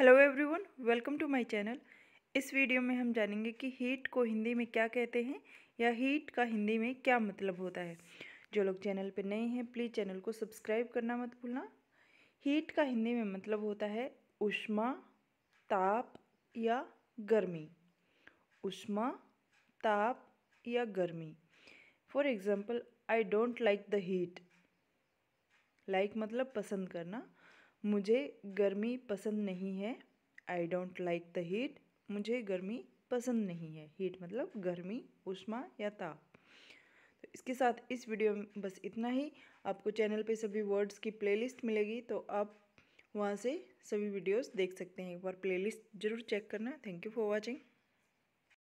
hello everyone welcome to my channel इस video में हम जानेंगे कि हीट को हिंदी में क्या कहते हैं या हीट का हिंदी में क्या मतलब होता है जो लोग चैनल पर नए हैं प्लीज़ चैनल को सब्सक्राइब करना मत भूलना हीट का हिंदी में मतलब होता है उष्मा ताप या गर्मी उष्मा ताप या गर्मी for example I don't like the heat like मतलब पसंद करना मुझे गर्मी पसंद नहीं है I don't like the heat मुझे गर्मी पसंद नहीं है हीट मतलब गर्मी उष्मा या ताप तो इसके साथ इस वीडियो में बस इतना ही आपको चैनल पे सभी वर्ड्स की प्लेलिस्ट मिलेगी तो आप वहाँ से सभी वीडियोस देख सकते हैं एक बार प्लेलिस्ट ज़रूर चेक करना थैंक यू फॉर वाचिंग